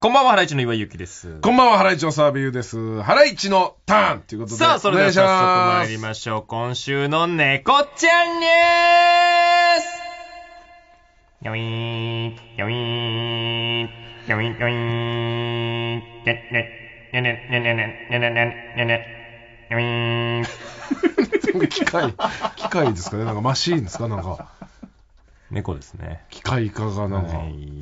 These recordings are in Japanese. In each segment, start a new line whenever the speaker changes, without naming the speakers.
こんばんは、ハライチの岩井ゆきです。こんばんは、ハライチの澤部優です。ハラ
イチのターンということで。さあ、それでは早速参り
ましょう。今週の猫ちゃんニュースよいーん、よいーん、よいーよいーね、ね、ね、ね、ね、ね、ね、ね、ね、ね、ね、ね、よいー機械、機
械ですかねなんかマシーンですかなんか。
猫ですね。機械化がなんか、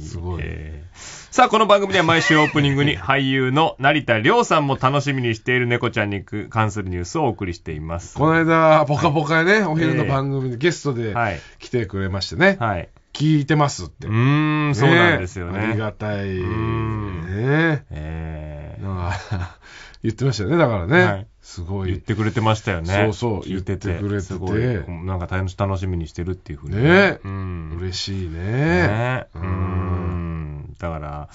すごいえー、さあ、この番組では毎週オープニングに 俳優の成田凌さんも楽しみにしている猫ちゃんに関するニュースをお送りしています。
この間、ぽかぽかね、お昼の番組でゲストで来てくれましてね。はい。はい聞いてますって。うん、そうなんですよね。ありがたい。ねえ。えー、言ってましたよね、だからね。はい
すごい。言ってくれてましたよね。そうそう、言っててくれてて。なんか楽しみにしてるっていうふうに。ね。うん。嬉しいね。
ね。う
ん。だから、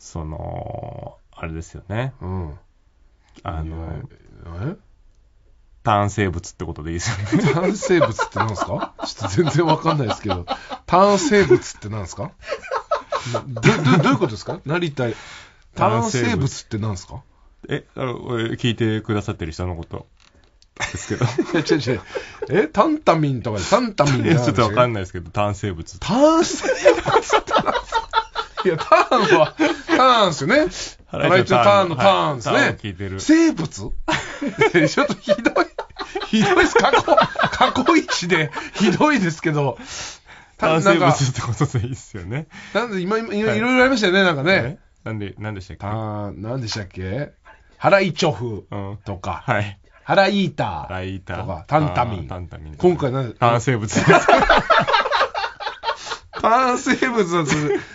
その、あれですよね。うん。あの、え単生物ってことでいいです
よね。単生物って何ですかちょっと全然わかんないですけど、単生物って何ですかどどどういうことですか成田、単生物って何ですかえ、
あの、聞いてくださってる人のこと。ですけど。
違う違う。え、タンタミンとかで、タンタミンちょっとわかんない
ですけど、炭生物。
炭生物いや、ターンは、ターンっすよね。ハライチのターンのターンっすね。はい、聞
いてる生
物 ちょっとひどい。ひどいです。過去、過去一でひどいですけど。炭生物って
ことでいいっすよね。
なんで今、今、いろいろありましたよね、なんかね。なんで、なんでしたっけああ、なんでしたっけハライチョフとか、ハライーターとか、タンタミン。今回何生物です。炭生物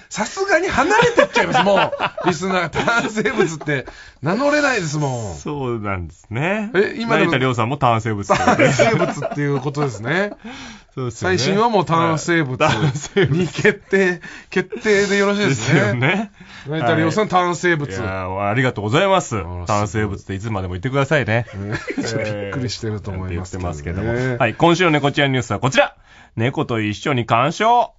さすがに離れてっちゃいます、もう、リスナー、炭生物って名乗れないです
もん。そうなんですね。え、今成田亮さんも炭生物炭生物っていうことですね。そうですね、最新はもう炭生
物に決定、決定でよろしいですね。ですよね。成田亮さん、炭生物。い
やありがとうござ
います。炭
生物っていつまでも言ってくださいね。び
っくりしてると思いますけど、てま
すけども。はい、今週の猫ちゃんニュースはこちら。猫と一緒に鑑賞。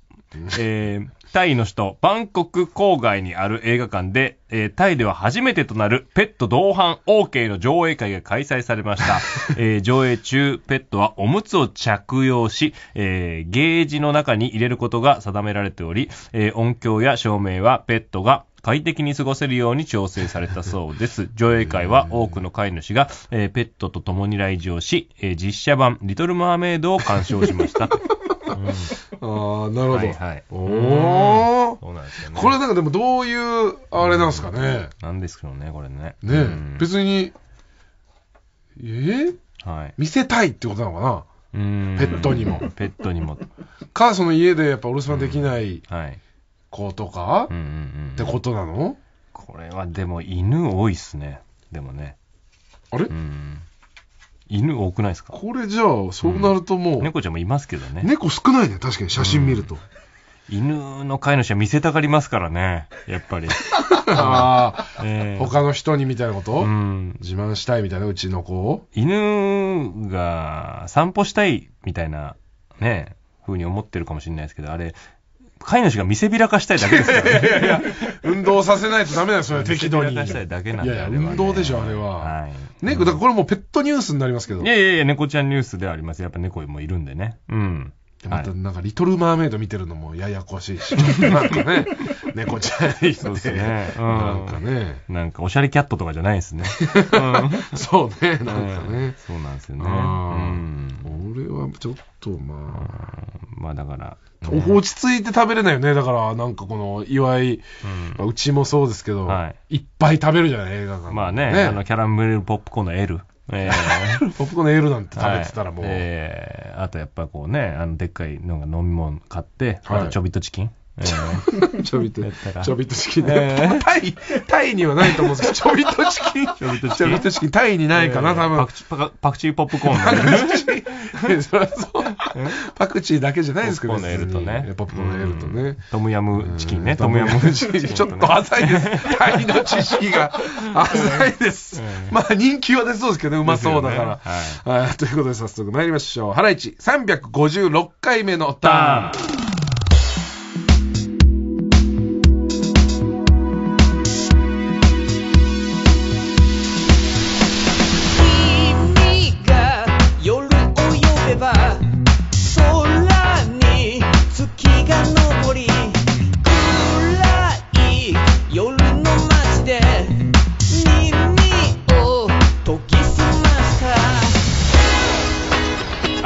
えー、タイの首都、バンコク郊外にある映画館で、えー、タイでは初めてとなるペット同伴 OK の上映会が開催されました。えー、上映中、ペットはおむつを着用し、えー、ゲージの中に入れることが定められており、えー、音響や照明はペットが快適に過ごせるように調整されたそうです。上映会は多くの飼い主が、えー、ペットと共に来場し、えー、実写版リトルマーメイドを
鑑賞しました。ああ、なるほど。はいはい、おお、ね。これなんかでもどういう、あれなんですかね。
なんですけどね、これね。ね、うん、
別に、えー、はい、見せたいってことなのかな。ペットにも。ペットにも。か、その家でやっぱお留守番できない子
とか、うんはい、ってことなのこれはでも犬多いっすね。でもね。あれ、うん犬多くないですかこれじゃあ、そうなるともう、うん、猫ちゃんもいますけどね。猫少ないね、確かに写真見ると。うん、犬の飼い主は見せたがりますからね、やっぱり。ああ、えー、他
の人にみたいなこと、うん、自慢したいみたいな、うちの子を犬が散歩したいみ
たいな、ね、ふうに思ってるかもしれないですけど、あれ、飼い主が見せびらかしたいだけですからね。いやいや、運動させないとダメなんですよ適度に。したいだけいやいや、運
動でしょ、あれは。はい。ね、だからこれもうペットニュースになりますけど。い
やいやいや、猫ちゃんニュースではあります。やっぱ猫もいるんでね。う
ん。またなんか、リトル・マーメイド見てるのもややこしいし、なんかね、猫ちゃ
んいそうですねうんなんかね、なんか、おしゃれキャットとかじゃないですね。そうね、なんか
ね。そうなんですよね。うん。俺はちょっとまあ、まあだから、落ち着いて食べれないよねだからなんかこの岩井、うん、うちもそうですけど、はい、いっぱい食べるじゃない映画館まあね、ね、あの
キャラメルポップコーンの L えー、ポップコーンの L なんて食べてたらもう、はい、えー、あとやっぱこうねあのでっかいのが飲み物買って、はい、あとちょびっとチキン、ちょびっと、ちょびっとチキンね、タ
イ、タイにはないと思うんですけど、ちょびっとチ
キン、ちょびっとチキン、ちょびっとチキンタイにないかな、多分パクチーポップコーン、パクチー、パクチーだけじゃないですけどね。ポップコーンのエルとね。ポップコーンのとね。トムヤムチキンね、ト
ムヤムチキン。ちょっと浅いです。タイの知識が浅いです。まあ人気は出そうですけどね、うまそうだから。ということで早速参りましょう。ハライチ356回目のターン。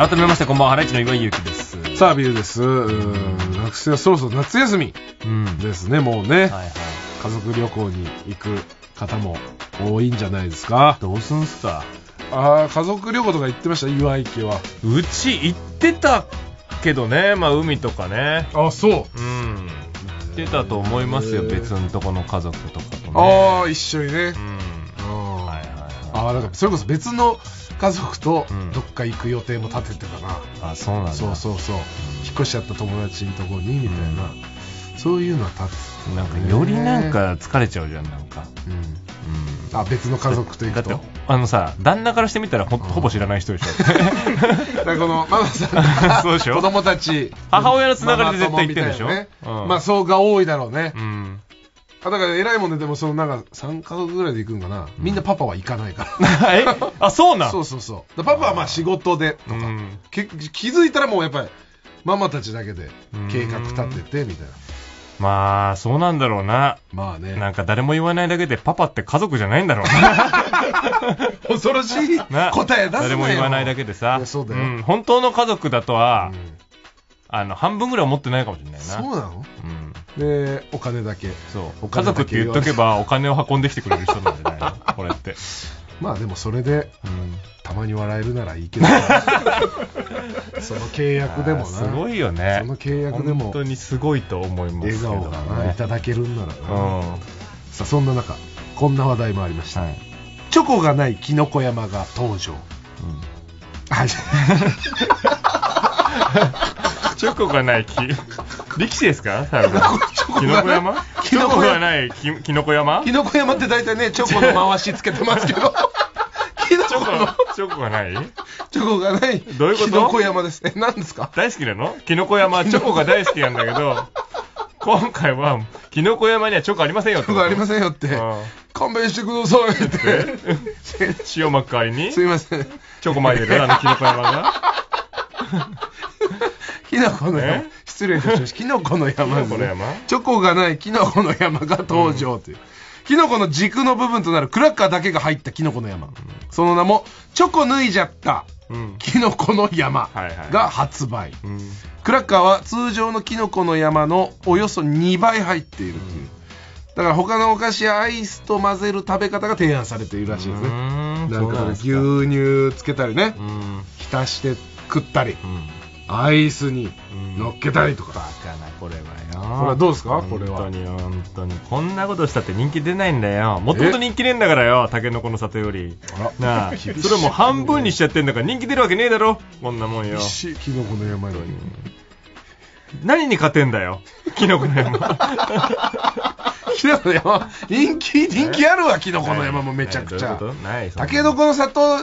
改めまして、こんばんは、ハライチの岩井ゆうきです。さあ、ビルです。学生はそろそろ夏休みですね、うん、もうね、はいはい。家族旅行に行く方も多いんじゃないですか。どうすんすかああ、家族旅行とか行ってました、岩井家は。うち行っ
てたけどね、まあ海とかね。あ、そう。うん。行ってたと思いますよ、別のとこの家族とかとね。
ああ、一緒にね。うん。あ、はいはい、あ、だからそれこそ別の家族とどっか行く予定も立ててたな、うん、あそうなんだそうそうそう、うん、引っ越しちゃった友達のとこにみたいな、うん、そういうのは立つ、ね、なんかよりなんか疲れちゃうじゃんなんかうん、うん、あ別の家族と行
くとあのさ旦那からしてみたらほほぼ知らない人でし
ょ だこの ママさんそうでしょ子供たち母親のつながりで絶対行ってるでしょ、ね、まあそうが多いだろうね、うんあだから偉いもんででもそのなんか3家族ぐらいで行くんかな、みんなパパは行かないから えあそうなんそうそうそうパパはまあ仕事でとか、け気づいたらもうやっぱりママたちだけで計画立ててみたいな
まあそうなんだろうなまあねなんか誰も言わないだけでパパって家族じゃないんだろうな 恐ろしい答え出すな誰も言わないだけでさそうだよ、うん、本当の家族だとは、うん、あの半分ぐらい思ってないかもしれないなそうな
の、うんでお金だけそう家族って言っとけば
お金を運んできてくれる人なんじゃないの これって
まあでもそれで、うん、たまに笑えるならいいけど その契約でもなすごい
よねその契約でも本当
にすごいと思います、ね、笑顔がいただけるんならな、うん、さあそんな中こんな話題もありました、はい、チョコがないきのこ山が登場、うん、
チョコがないき、力士ですか最後。キノコ山キノコがないキノコ山キノコ山って大体ね、チョコの回しつけてますけど。チョコチョコがないチョコがない。どういうことキノコ山ですね。何ですか大好きなのキノコ山、チョコが大好きなんだけど、今回は、キノコ山にはチョコありませんよチョコありませんよって。勘弁してくださいって。塩まっ代りに。すいません。チョコまいてるあのキノコ山が。
き のこ の山失礼でしきのこの山,、ね、の山チョコがないきのこの山が登場という、うん、きのこの軸の部分となるクラッカーだけが入ったきのこの山、うん、その名もチョコ脱いじゃったきのこの山が発売、クラッカーは通常のきのこの山のおよそ2倍入っているという、うんだから他のお菓子やアイスと混ぜる食べ方が提案されているらしいですねだから牛乳つけたりね浸して食ったり、うん、アイスに乗っけたりとか、バカなこれはよこれはどうですかこれは本当
に本当にこんなことしたって人気出ないんだよもともと人気ねえんだからよたけのこの里よりなあ それも半分にしちゃってんだから人気出るわけねえだろこんなもんよきのこの山よに何に勝てんだよ。キノコの山。キノコの山、人気、人気あるわ、キノコの山もめちゃくちゃ。な
いタケノコの里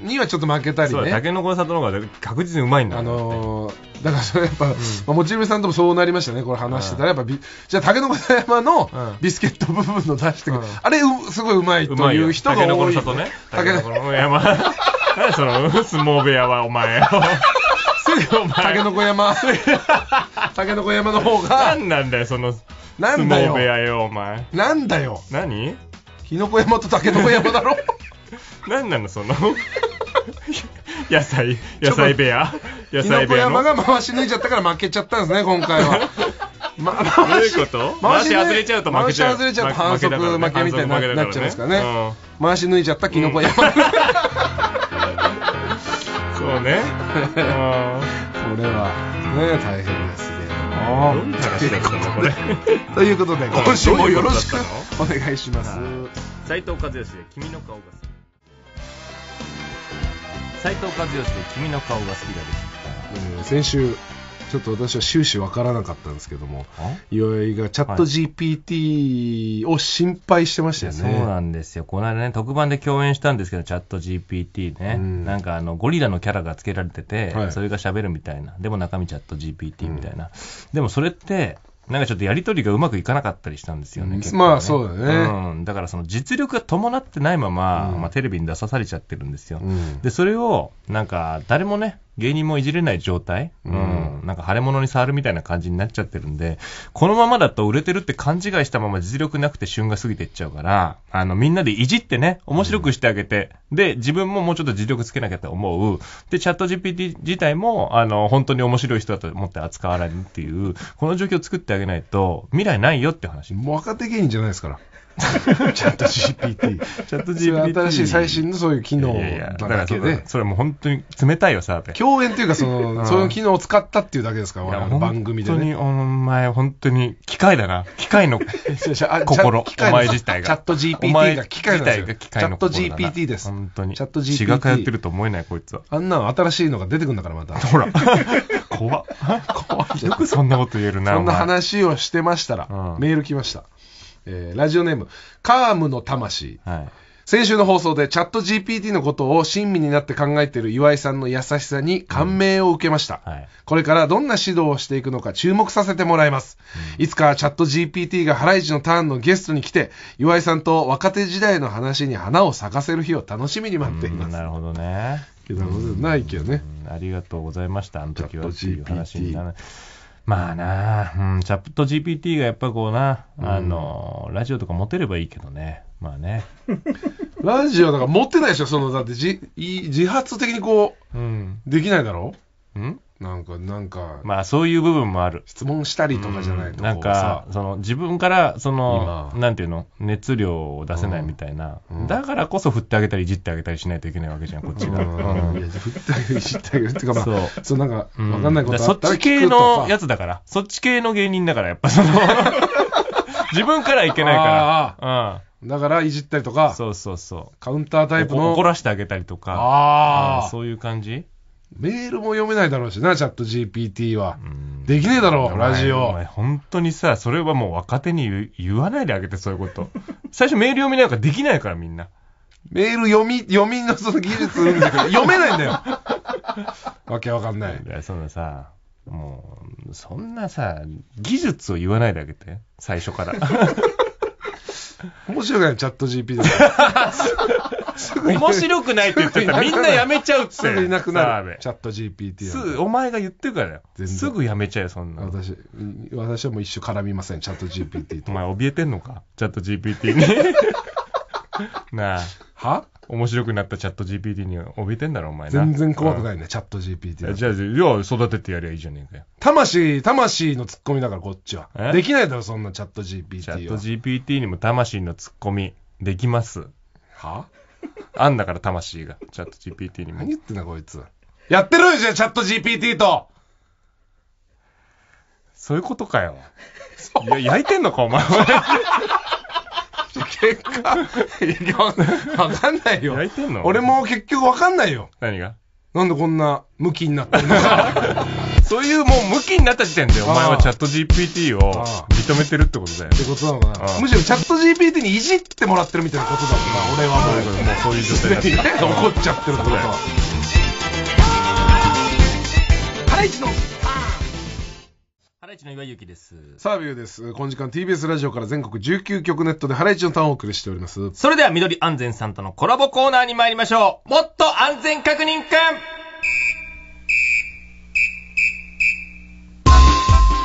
にはちょっと負けたりね。タケノコの里の方が確実にうまいんだ、ね、あのー、だからそれやっぱ、うんまあ、もちるみさんともそうなりましたね、これ話してたら、やっぱじゃあタケノコの山のビスケット部分の出してくる、うん、あれすごいうまいという人が多い。タケノコの里ね。タケノコの山。何 その相撲部屋はお前よお前タ山タケノ山の方が何なんだよそのな相んだ撲部よ屋よお前なんだよ何キノコ山とタケノ山だろ 何なのその 野菜野菜部屋野菜部屋の山が回し抜いちゃったから負けちゃったんですね今回は まどういうこと回し外れちゃうと負けちゃう回し外れちゃうと反則負けみたいになっちゃいますかね、回し抜いちゃったキノコ山、ね。これは、ね、大変ですね。ああ、どうい話だったのこれ。ということで、今週もよろしくお願いします。
斉藤和義で君の顔が好き。斎藤和義で君の顔が好きだ
です。先週ちょっと私は終始わからなかったんですけども岩井がチャット GPT を心配してましたよね、はい、そうな
んですよこの間ね特番で共演したんですけどチャット GPT ね、うん、なんかあのゴリラのキャラがつけられてて、はい、それが喋るみたいなでも中身チャット GPT みたいな、うん、でもそれってなんかちょっとやり取りがうまくいかなかったりしたんですよね、ねまあそうだね、うん、だからその実力が伴ってないまま、うん、まあ、テレビに出さされちゃってるんですよ、うん、でそれをなんか誰もね、芸人もいじれない状態、うん、うん、なんか腫れ物に触るみたいな感じになっちゃってるんで、このままだと売れてるって勘違いしたまま実力なくて旬が過ぎていっちゃうから、あの、みんなでいじってね、面白くしてあげて、うん、で、自分ももうちょっと実力つけなきゃと思う。で、チャット GPT 自体も、あの、本当に面白い人だと思って扱われるっていう、この状況を作ってあげないと、未来ないよ
って話。若手芸人じゃないですから。チャット GPT。チャット GPT。新しい最新のそういう機能だけで。
それも本当に冷たいよ、さ部。共演というか、その、そういう機
能を使ったっていうだけですから、我々番組で、ね。本当に、お前、本当に、機械だな。機械の 心。お前自体が。チャット GPT が機械自体が機械のチャット GPT です。本当に。チャット GPT。血が通って
ると思えない、こいつは。
あんなの新しいのが出てくるんだから、また。ほら。怖っ。怖
よくそんなこと言えるな。そんな
話をしてましたら、メール来ました。えー、ラジオネーム、カームの魂。はい。先週の放送でチャット GPT のことを親身になって考えている岩井さんの優しさに感銘を受けました、うんはい、これからどんな指導をしていくのか注目させてもらいます、うん、いつかチャット GPT がハライチのターンのゲストに来て岩井さんと若手時代の話に花を咲かせる日を楽しみに待っています、なるほどねなるほどないけどね、
ありがとうございましたあの時はまあなうん、チャット GPT がやっぱこうな、
うん、あの、ラジオとか持てればいいけどね。まあね。ラジオなんか持ってないでしょ、その、だってじ自発的にこう、うん、できないだろうんなんか、なんか、
まあそういう部分もある。
質問したりとかじゃない
と、うん、なんか、その自分から、その、なんていうの、熱量を出せないみたいな、うんだからこそ振ってあげたり、いじってあげたりしないといけないわけじゃん、こっちが。振ってあげる、いじってあげるってか、まあ、そう、そうなんか、わ
かんないことそっち系のや
つだから、そっち系の芸人だから、やっぱその 自分からいけないか
ら。うん。だから、いじったりとか。そうそうそう。カウンタータイプの。怒らしてあげたりとか。ああ。そういう感じメールも読めないだろうしな、チャット GPT は。できねえだろう、ラジオ。本当にさ、それはもう若手
に言わないであげて、そういうこと。最初メール読みなんかできないから、みんな。メール
読み、読みのその技術んだけど、読めないんだよ。
わけわかんない。いや、そんなさ、もう、そんなさ、技術を言わないであげて、最初
から。面白くないチャット GP です面白くないって言ってたらみんなやめちゃうってすぐいなくなるチャット GPT すぐお前が言ってるからよすぐやめちゃえそんな私私はもう一生絡みませんチャット GPT とお前怯えてんのかチャット GPT に なあは
面白くなったチャット GPT に怯えてんだろ、お前な。全然怖くな
いね、チャット GPT。じゃ
あ、要育ててやりゃいいじゃねえかよ。
魂、魂のツッコミだから、こっちは。できないだろ、そんなチャット GPT
チャット GPT にも魂のツッコミ、できます。はあんだから、魂が。チャット GPT にも。何言ってんだ、こいつ。
やってるじゃん、チャット GPT
と。そういうことかよ。いや、焼いてんのか、お前。結果、わかんないよ。
焼いてんの俺も結局わかんないよ。何がなんでこんなムキになってるのか。そういうもうムキになった時点で、お前はチャット GPT を認めてるってことだよ。ってことなのかな。むしろチャット GPT にいじってもらってるみたいなことだもんな、俺はもう。そういう状態にっ 怒っちゃってるってことは。
ハライチのライチの岩井ゆきです。
サービューです。この時間 TBS ラジオから全国19局ネットでハライチのターンをお送りしております。それでは緑安全さんとのコラボコ
ーナーに参りましょう。もっと安全確認ん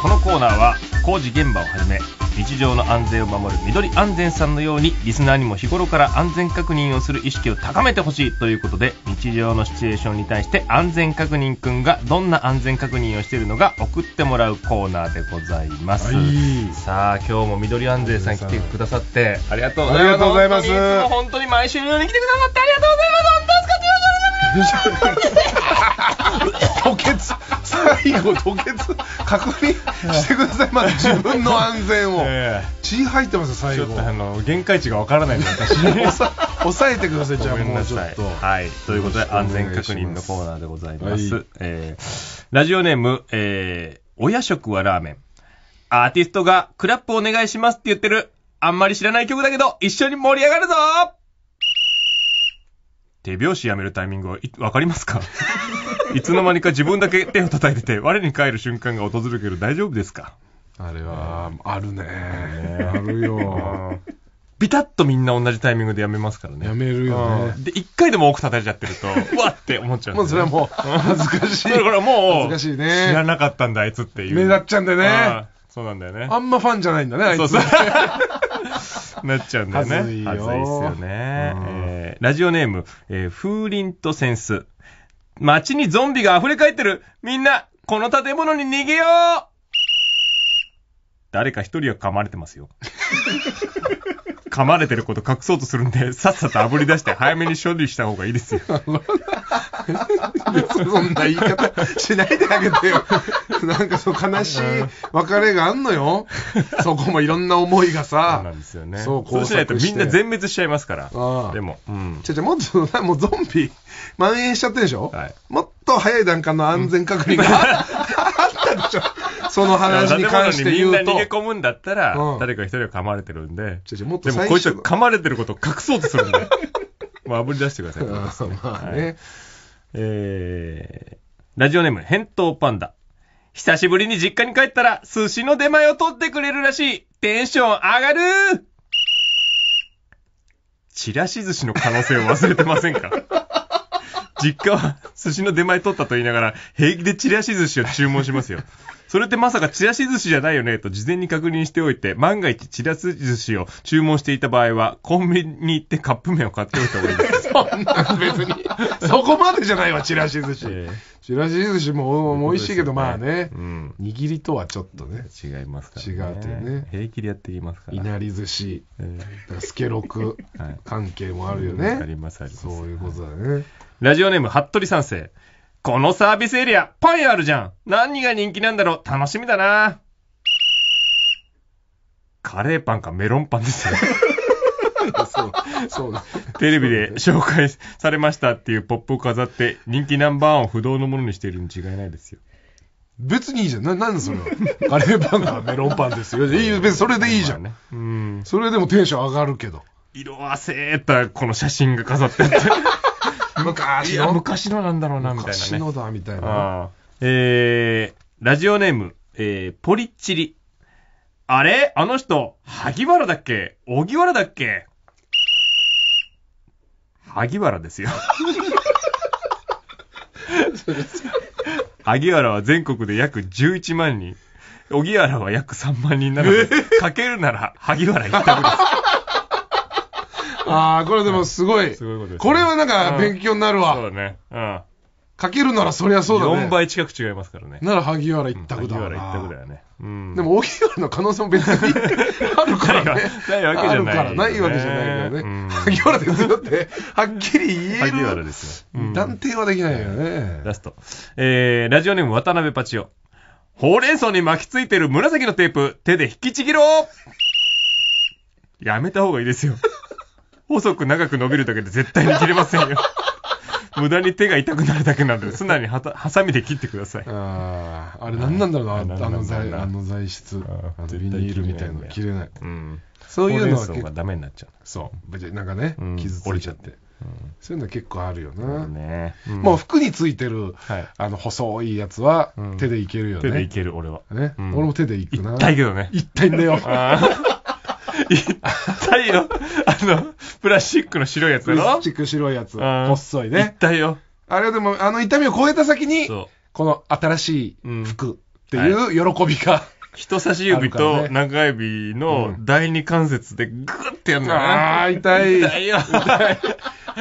このコーナーは工事現場をはじめ日常の安全を守る緑安全さんのようにリスナーにも日頃から安全確認をする意識を高めてほしいということで日常のシチュエーションに対して安全確認くんがどんな安全確認をしているのか送ってもらうコーナーでございます、はい、さあ今日も緑安全さん来てくださってありがとうございます本当に毎週のように来てくださってありがとうございます
吐血最後吐血確認してくださいまず自分の安全を、え血入ってますよ最後ちょっとあの限界値がわからないんで私抑えてくださいじゃあもうちょっとは
いということで安全確認のコーナーでございます、えラジオネーム、えー、親食はラーメンアーティストがクラップお願いしますって言ってるあんまり知らない曲だけど一緒に盛り上がるぞ手拍子やめるタイミングは分かりますか
いつの
間にか自分だけ手を叩いてて我に返る瞬間が訪れるけど大丈夫ですかあれは、あるね。あるよ。ビタッとみんな同じタイミングでやめますからね。やめるよね。で、一回でも多く叩いちゃってると、う わって思っちゃう、ね。もうそれは
もう、恥ずかしい。それら、もう、恥
ずかしいね。知らなかったんだ、あいつっていう。目立っち
ゃうんだよね。そうなんだよね。あんまファンじゃないんだね、あいつ。そうそう
なっちゃうんだよね。はずいよ。ずいっすよね。えー、ラジオネーム、えー、風鈴とセンス。街にゾンビが溢れ返ってるみんな、この建物に逃げよう誰か一人は噛まれてますよ。噛まれてること隠そうとするんで、さっさと炙り出して早めに処
理した方がいいですよ。そんな言い方しないであげてよ。なんかそう悲しい別れがあんのよ。そこもいろんな思いがさ。そうなんで
すよね。そう、こうしないとみんな全
滅しちゃいますから。でも。うん。ちょちょ、もっと、もうゾンビ蔓延しちゃってるでしょはい。もっと早い段階の安全確認が、うん、あったでしょ。その話に関して言うと。みんな逃げ込
むんだったら、うん、誰か一人は噛まれてるんで。もっとでもこいつは噛まれてることを隠そうとするんで。まあ、ぶり出してください、まあね、はい、えー、ラジオネーム、返答パンダ。久しぶりに実家に帰ったら、寿司の出前を取ってくれるらしい。テンション上がるちらし寿司の可能性を忘れてませんか 実家は寿司の出前取ったと言いながら、平気でちらし寿司を注文しますよ。それってまさかチラシ寿司じゃないよねと事前に確認しておいて、万が一チラシ寿司を注文していた場合は、コンビニに行ってカップ麺を買っておいた方が
いいです。そんな別に。そこまでじゃないわ、チラシ寿司。えー、チラシ寿司もも美味しいけど、ね、まあね、うん、握りとはちょっとね。違いますから、ね、違うというね。平気でやっていますから。いなり寿司、えー、スケロク関係もあるよね。はい、あります、ありま
す。そういうことだね。はい、ラジオネーム、服部三世。このサービスエリア、パンあるじゃん。何が人気なんだろう楽しみだな。カレーパンかメロンパンですね。
そう、そう
テレビで紹介されましたっていうポップを飾って、人気ナンバーワンを不動のものにしているに違いないですよ。
別にいいじゃん。な、なんでそれは。カレーパンかメロンパンですよ。いい、別にそれでいいじゃん。ね、うん。それでもテンション上がるけど。色あせたこの写真が飾ってって。昔の昔のなんだろうな、みたいな、ね。昔のだ、みたいな。
えー、ラジオネーム、えー、ポリッチリ。あれあの人、萩原だっけ荻原だっけ萩原ですよ。萩原は全国で約11万人。荻原は約3万人なので、かけるなら
萩原一択です。ああ、これでもすごい。すごいことです、ね。これはなんか勉強になるわ。うん、そうだね。うん。かけるならそりゃそうだね。4倍近く違いますからね。なら萩原一択だ、うん、萩原一択だよね。うん、でも荻原の可能性も別に あるからね。ないわけじゃない、あるから、ないわけじゃないからね。うん、萩原ですよって、はっき
り言える。萩原ですよ、う
ん。断定はできないよね。
ラスト。えー、ラジオネーム渡辺パチオ。ほうれん草に巻きついてる紫のテープ、手で引きちぎろうやめた方がいいですよ。細く長く伸びるだけで絶対に切れませんよ。無駄に手が痛くなるだけなんで、素直にはたハサミで切ってください。
ああ、あれ何なんだろうな、あの材あの材質、あのビニールみたいなの切れない。うん、そういうのは結構ダメになっちゃう。そう、なんかね、傷ついちゃって。そういうの結構あるよな。ねもう服についてる、あの細いやつは手でいけるよね。手でいける、俺は。ね、俺も手でいくな。痛いけどね。痛いんだよ。
っ
たよ。あの、プラスチックの白いやつだプラスチック白いやつ。うん細いねっ。たよ。あれはでも、あの痛みを超えた先に、この新しい服っていう喜びが。人差し指と中指の
第二関節でグッて
やるのああ、痛い。痛いよ。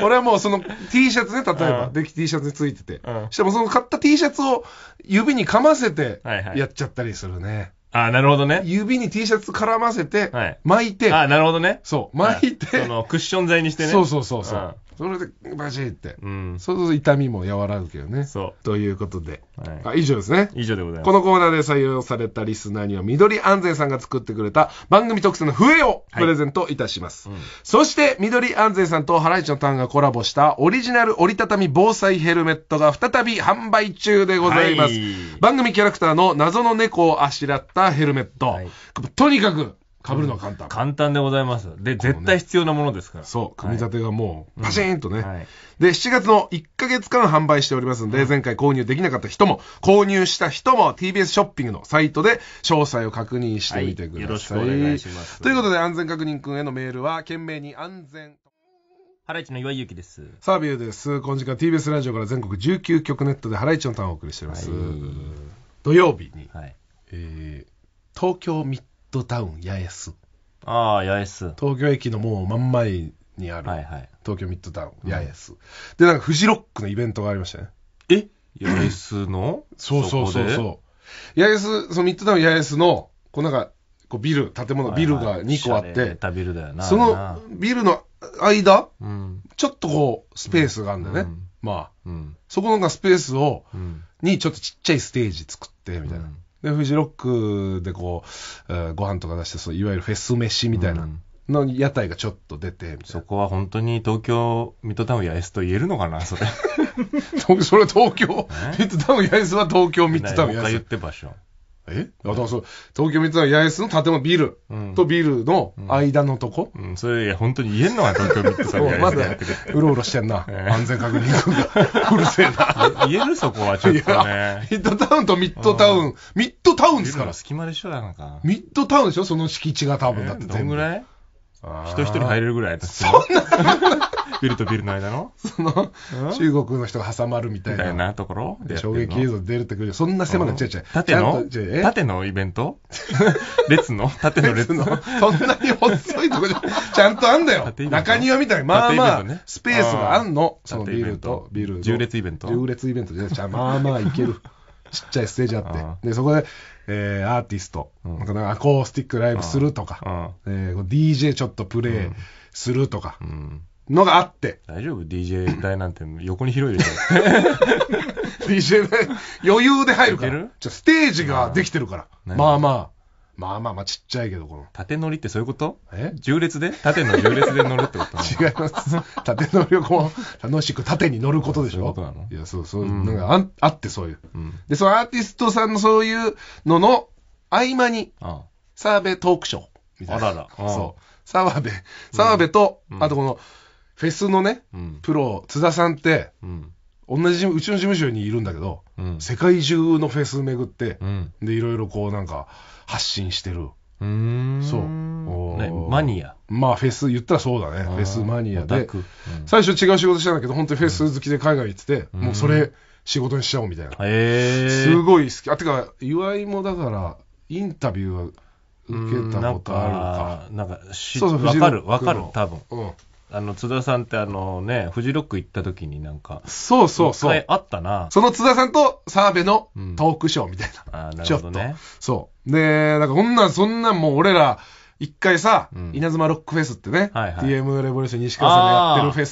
俺はもうその T シャツね、例えば。うんで、T シャツについてて。うんしかもその買った T シャツを指にかませては、いやっちゃったりするね。あなるほどね。指に T シャツ絡ませて、巻いて、あなるほどね。そう、巻いて、そのクッション材にしてね。そうそうそうそう。それでバチって、うん、そうすると痛みも和らぐけどねそうということで、はい、あ以上ですね以上でございますこのコーナーで採用されたリスナーには緑安全さんが作ってくれた番組特製の笛をプレゼントいたします、はいうん、そして緑安全さんとハライチのターンがコラボしたオリジナル折りたたみ防災ヘルメットが再び販売中でございます、はい、番組キャラクターの謎の猫をあしらったヘルメット、とにかくかぶるのは簡単、簡単でございますで、絶対必要なものですからそう組み立てがもうパシーンとね、で7月の1か月間販売しておりますので、前回購入できなかった人も購入した人も TBS ショッピングのサイトで詳細を確認してみてください、よろしくお願いしますということで安全確認君へのメールは懸命に安全ハライチの岩井ゆきです。サービューです。今時間 TBS ラジオから全国19局ネットでハライチのターンをお送りしてります。はい、土曜日に、はい、えー、東京ミッドタウン八重洲ああ八重洲東京駅のもう真ん前にある、はいはい、東京ミッドタウン八重洲、でなんかフジロックのイベントがありましたね
え八重洲のそうそうそうそ
う八重洲そのミッドタウン八重洲のこうなんかこうビル建物ビルが2個あって、は
いはい、ビルだよなその
ビルの間、うん、ちょっとこうスペースがあるんだよね、うんうん、まあ、そこのスペースを、にちょっとちっちゃいステージ作ってみたいな、で、フジロックでこう、えー、ご飯とか出して、そう、いわゆるフェス飯みたいな。の屋台がちょっと出て、うん、そこは本
当に東京
ミッドタウン八重洲と言えるのかなそれ それ東京 ミッドタウン八重洲は東京ミッドタウン八重洲言って場所えあとそう、東京三つ八重洲の建物ビルとビルの間のとこ、うん、うん、それ、いや、本当に言えんのが東京三つさんに。まだ、うろうろしてんな。えー、安全確
認が。うるせえな。言えるそこはちょっとね。
ミッドタウンとミッドタウン、ミッドタウンですから。隙間でしょ、なんか。ミッドタウンでしょその敷地が多分だって。どんぐ
らい人一人入
れるぐらいそんな ビルとビルの間のその、中国の人が挟まるみたいな。みたいなところ衝撃映像出るってくるそんな狭ない。違う違う。縦の
縦のイベント 列の縦の 列の。そん
なに細いとこじゃ、ちゃんとあんだよ。中庭みたいな。まあまあ、ね、スペースがあんの。そのビルとビル。重列イベント。重列イベントじゃまあまあいける。ちっちゃいステージあって。で、そこで、えー、アーティスト、うん、なんかアコースティックライブするとか、うんえー、DJ ちょっとプレイするとか、
のがあって。大丈夫 ?DJ 台なんて横に広いでしょ。
DJ 台、余裕で入るから。じゃステージができてるから。まあまあ。まあまあまあちっちゃいけど、この。縦乗りってそういうことえ縦列で縦の縦列で乗るってこと 違います。縦乗りをこう、楽しく縦に乗ることでしょそういうことなのいや、そう、そう、うんなんかああってそういう。うん。で、そのアーティストさんのそういうのの合間に、澤部トークショーみたいな。あららああそう。澤部、澤部と、うんあとこの、フェスのね、うん。プロ、津田さんって、うん。同じうちの事務所にいるんだけど、うん、世界中のフェス巡って、うん、でいろいろこうなんか発信してるうんそう、ね、マニアまあフェス言ったらそうだねフェスマニアで、うん、最初違う仕事したんだけど本当にフェス好きで海外行ってて、もうそれ仕事にしちゃおうみたいな、すごい好きあてか岩井もだからインタビューは受けたことあるか
なんかなんかそうそう分かる分かる多分うんあの、津田さんってあのね、フジロック行った時になんか。そうそうそう。あったな。
その津田さんと澤部のトークショーみたいな。うん、あなるほどね。そう。で、なんかこんなん、そんなんもう俺ら、一回さ、うん、稲妻ロックフェスってね、はいはい、TM レボリューション西川さんがやってるフェ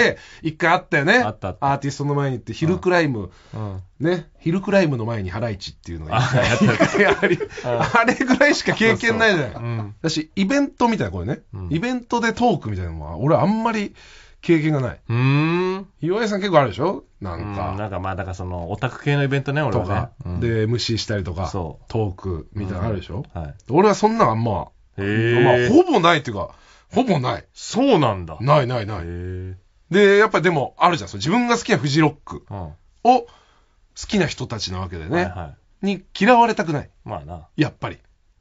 スで、一回あったよね、はい、アーティストの前に行って、ヒルクライム、うんね、ヒルクライムの前にハライチっていう
のがあ
れぐらいしか経験ないじゃないか。だし、イベントみたいな、これね、イベントでトークみたいなのは、俺あんまり、経験がない。うん。岩井さん結構あるでしょ
なんか。んなんかまあ、だからその、オタク系のイベントね、俺はね。とか、
うん、で、MC したりとか、トークみたいなのあるでしょ、うん、はい、俺はそんなあんま
へえ。まあ、ほ
ぼないっていうか、ほぼない。そうなんだ。ないないない。で、やっぱでも、あるじゃん。その自分が好きなフジロックを好きな人たちなわけでね。はいはい、に嫌われたくない。まあな。やっぱり。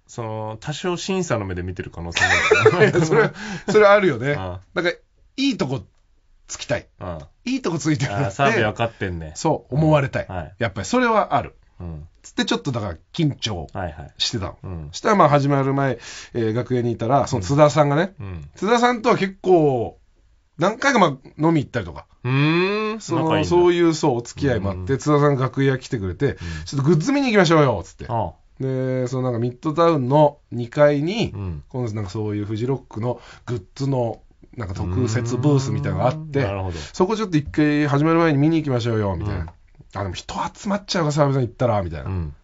その、多少審査の目で見てる可能性もある。いや、それ、それあるよね。だから、いいとこつきたい。いいとこついてるなって。澤部分かってんね。そう、思われたい。うんはい、やっぱり、それはある。うん、つってちょっとだから緊張してたの、はいはいうん、したらまあ始まる前、えー、楽屋にいたらその津田さんがね、うん、津田さんとは結構何回かまあ飲み行ったりとかうんそのそういうそうお付き合いもあって津田さん楽屋来てくれて、ちょっとグッズ見に行きましょうよっつって。でそのなんかミッドタウンの2階に、うん、このなんかそういうフジロックのグッズのなんか特設ブースみたいなのがあってそこちょっと一回始まる前に見に行きましょうよみたいな、あ、でも人集まっちゃうか、澤部さん行ったら、みたいな。うん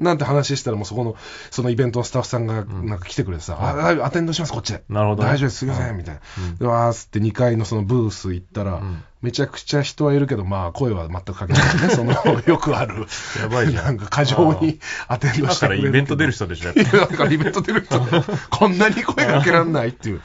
なんて話したら、もうそこの、そのイベントのスタッフさんが、なんか来てくれてさ、うん、あ、アテンドします、こっちで。なるほど。大丈夫です、すいません、みたいな。うん、で、わーすって2階のそのブース行ったら、うん、めちゃくちゃ人はいるけど、まあ、声は全くかけないね。その、よくある。やばいじゃん。なんか、過剰にアテンドしてくれからイベント出る人でしょ、だからイベント出る人で、こんなに声かけらんないっていう。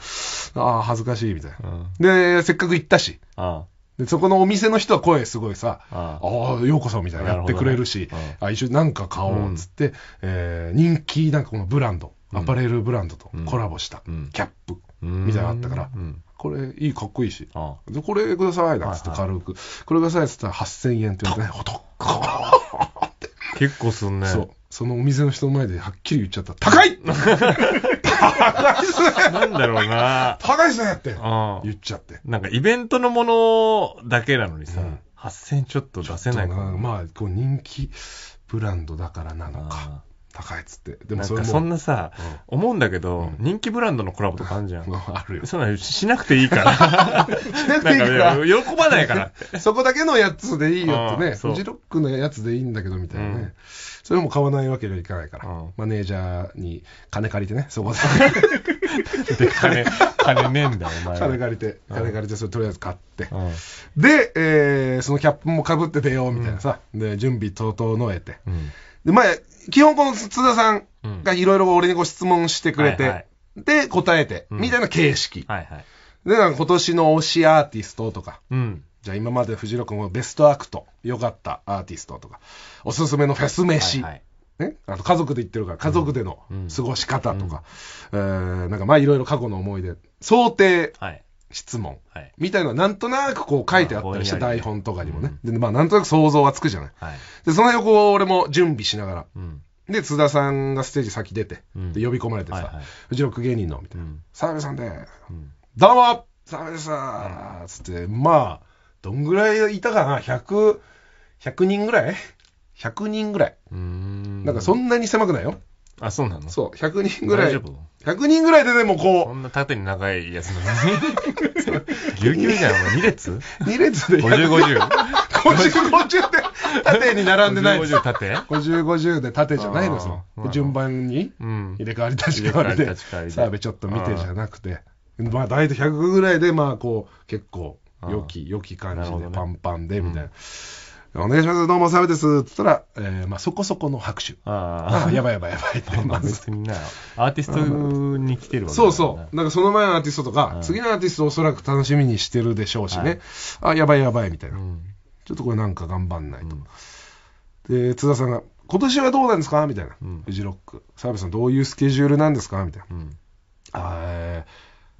ああ、恥ずかしい、みたいな。で、せっかく行ったし。ああでそこのお店の人は声すごいさ「ああようこそ」みたいなやってくれるし「あ一緒になんか買おう」っつって、えー、人気なんかこのブランドアパレルブランドとコラボしたキャップみたいなのあったから。これいいかっこいいしこれくださいなっつって軽く、これくださいっつったら8000円って言われてねお得 結構すんねそうそのお店の人の前ではっきり言っちゃった。高い高いっす
ねなんだろうな
高いっすねって
言っちゃって。なんかイベントのものだ
けなのにさ、うん、8000ちょっと出せないかな。まあ、こう人気ブランドだからなのか。高いっつってでもそれもそん
なさ、うん、思うんだけど、うん、人気ブランドのコラボとかあるじゃん あるよそんなしなくていいから しなくていいから喜ばないから
そこだけのやつでいいよってねフジロックのやつでいいんだけどみたいなね、うん、それも買わないわけにはいかないから、マネージャーに金借りてねそこでで金金ねえんだお前金借りて金借りてそれとりあえず買って、で、えー、そのキャップもかぶって出ようみたいなさ、で準備とうとうのえて、うんで、まあ、基本この津田さんがいろいろ俺にご質問してくれて、で、答えて、みたいな形式。はいはい、で、なんか今年の推しアーティストとか、うん、じゃあ今まで藤郎君はベストアクト、良かったアーティストとか、おすすめのフェス飯。はいはいね、あと家族で行ってるから、家族での過ごし方とか、うんうん、えー、なんかまあいろいろ過去の思い出、想定、はい、質問みたいななんとなくこう書いてあったりして、台本とかにもね、でまあ、なんとなく想像はつくじゃない、でその辺をこう俺も準備しながら、で津田さんがステージ先出て、で呼び込まれてさ「フジロック芸人の」みたいな「澤部さんで、どうも澤部でん。つってまあどんぐらいいたかな100 100人ぐらい100人ぐらいうんなんかそんなに狭くないよあ、そうなのそう、100人ぐらい。大丈夫100人ぐらいででもここう、
んな縦に長いやつなの
に。ぎゅうぎゅうじゃん、お前2列2列
で ?50、50。50、
50って縦に並んでないです。50、縦50、50で縦じゃないですよ順番にうん入れ替わり立ち替わりで、澤部ちょっと見てじゃなくて、まあ大体100ぐらいで、まあこう、結構、良き、良き感じで、パンパンで、みたいな。お願いします、どうも、澤部です。つったら、えー、まあ、そこそこの拍手。ああ、やばいやばいやばいって。まあ、別にな、アーティストに来てるわけ、ね、そうそう。なんかその前のアーティストとか、次のアーティストおそらく楽しみにしてるでしょうしね。はい、あ、やばいやばいみたいな、うん、ちょっとこれなんか頑張んないと。うん、で、津田さんが、今年はどうなんですかみたいな、うん、フジロック澤部さんどういうスケジュールなんですかみたいな、うん、あ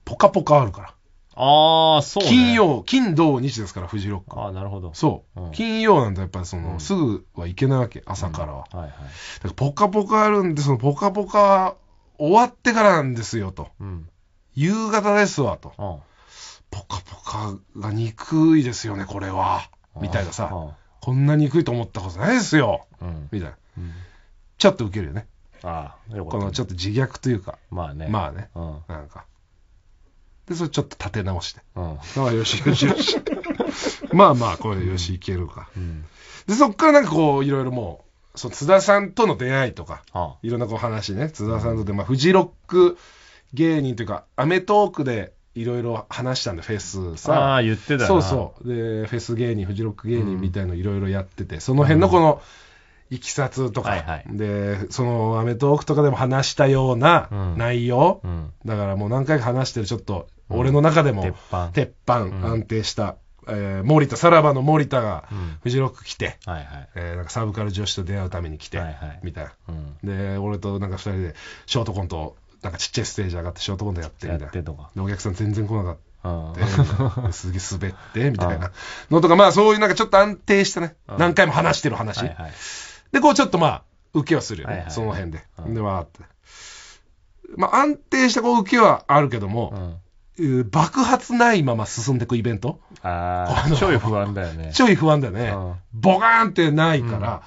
ポカポカあるからああ、そう、ね、金曜、金、土、日ですから、フジロック。ああ、なるほど。そう。うん、金曜なんてやっぱりその、うん、すぐはいけないわけ、朝からは。うん、はいはい。だから、ポカポカあるんで、その、ポカポカ終わってからなんですよ、と。うん、夕方ですわ、と。うん、ポカポカが憎いですよね、これは。みたいなさ、こんな憎いと思ったことないですよ、うん、みたいな。うん、ちょっとウケるよね。ああ、よかった、このちょっと自虐というか。まあね。まあね。うん、なんか。で、それちょっと立て直して。うん、ああ、よしよしよし。まあまあ、これでよし、いけるか。うん、で、そっからなんかこう、いろいろもう、そ津田さんとの出会いとか、あいろんなこう話ね、津田さんとで、まあ、フジロック芸人というか、アメトークで、いろいろ話したんで、フェスさ。ああ、言ってたそうそう。で、フェス芸人、フジロック芸人みたいのいろいろやってて、その辺のこの、いきさつとか、はいはい、で、その、アメトーークとかでも話したような内容、うんうん、だからもう何回か話してる、ちょっとうん、俺の中でも鉄板鉄板、安定した、うん、えー、森田さらばの森田がフジロック来て、はいはいえー、なんかサブカル女子と出会うために来て、はいはい、みたいな、で俺となんか2人でショートコントなんかちっちゃいステージ上がってショートコントやってみたいなお客さん全然来なかった。すげえ滑って みたいなのとかまあそういうなんかちょっと安定したね何回も話してる話、はいはい、でこうちょっとまあ受けはするよね、はいその辺で、ん、でわーってまあ安定したこう受けはあるけども、爆発ないまま進んでいくイベントああ、ちょい不安だよね。ちょい不安だよね。ボガーンってないから、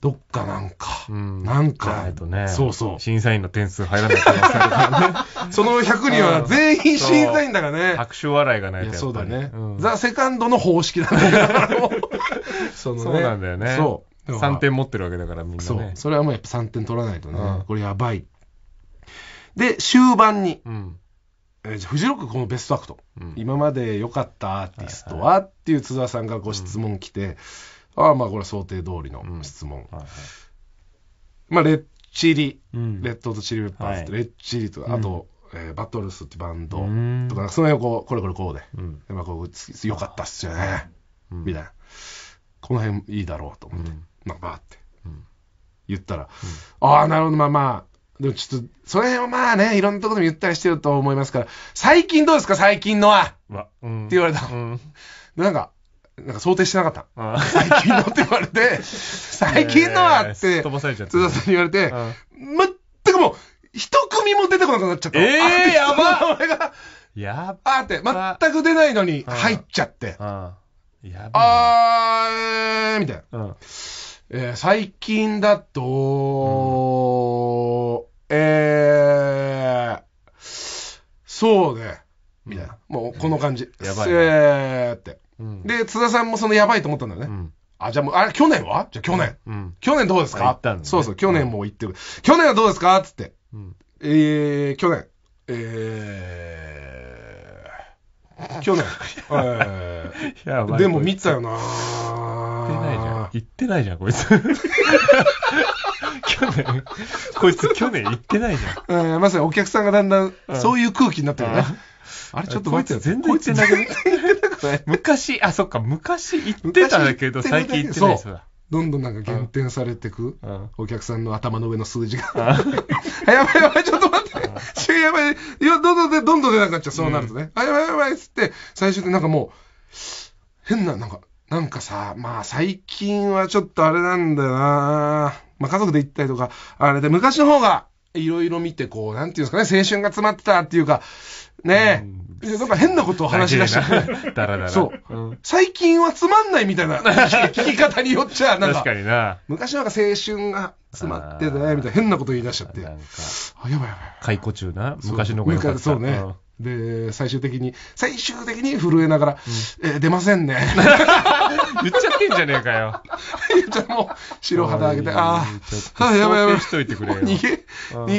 どっかなんか、うん、なんか、ね、そうそう。審査員の点数入らないと、ね、その100人は全員審査員だからね。拍手笑いがないとそうだね、うん、ザ・セカンドの方式だね。そのね。そうなんだよね。そう。3点持ってるわけだからみんな、ね、そう。それはもうやっぱ3点取らないとね。うん、これやばい。で、終盤に、うん、えー、フジロックこのベストアクト、うん、今まで良かったアーティストは、はいはい、っていう津田さんがご質問来て、うん、ああまあこれは想定通りの質問、まあレッチリ、レッドとチリペッパーズって、レッチリとあと、えー、バトルスってバンドとかその辺をこうこれこれこうで、うん、まあ、こうよかったっすよね、みたいなこの辺いいだろうと思って、まあバーって、言ったら、ああなるほどまあまあでもちょっと、その辺はまあね、いろんなところでも言ったりしてると思いますから、最近どうですか、最近のは、うん、って言われた、うん、なんか、なんか想定してなかった。最近のって言われて、最近のはって、飛ばされちゃった。津田さんに言われて、全くもう、一組も出てこなくなっちゃった。ええー、やば俺が、やばって、全く出ないのに入っちゃって。あーやばあー、みたいな。うん、えー、最近だと、うんえー、そうね。みたいな。もうこの感じ。やばい。えーって。で、津田さんもそのやばいと思ったんだよね。あ、じゃあもう、あれ、去年はじゃあ去年、去年どうですか、そうそう、去年も行ってる。去年はどうですかつって。うえー、去年。えー、去年。え ー、やばいでも見たよな行ってないじゃん。行ってないじゃん、こいつ。去年、こいつ去年行ってないじゃん。うん、まさにお客さんがだんだん、そういう空気になってるね。あれちょっとこいつ全然行ってなくない昔、あ、そっか、昔行ってたんだけど、最近行ってないそうだ。どんどんなんか減点されてく、お客さんの頭の上の数字が。やばいやばい、ちょっとやばい、いや、どんどんで、どんどん出なくなっちゃう、そうなるとね。あ、やばいやばいっつって、最終的になんかもう、変な、なんか、なんかさ、まあ最近はちょっとあれなんだよなまあ家族で行ったりとか、あれで、昔の方が、いろいろ見て、こう、なんていうんですかね、青春が詰まってたっていうか、ねえ、いや、なんか変なことを話し出した。だらだら。そう、最近はつまんないみたいな聞き方によっちゃ、なん確か、にな。昔はなんか青春が詰まってたね、みたいな変なこと言い出しちゃって。なやんか、ばいやばいやば
い。解雇中な。昔の方が良かそうねん
で、最終的に、最終的に震えながら、うん、えー、出ませんね。言っちゃってんじゃねえかよ。じゃもう、白肌上げて、ああ、やばいやばい。しといてくれ 逃げ、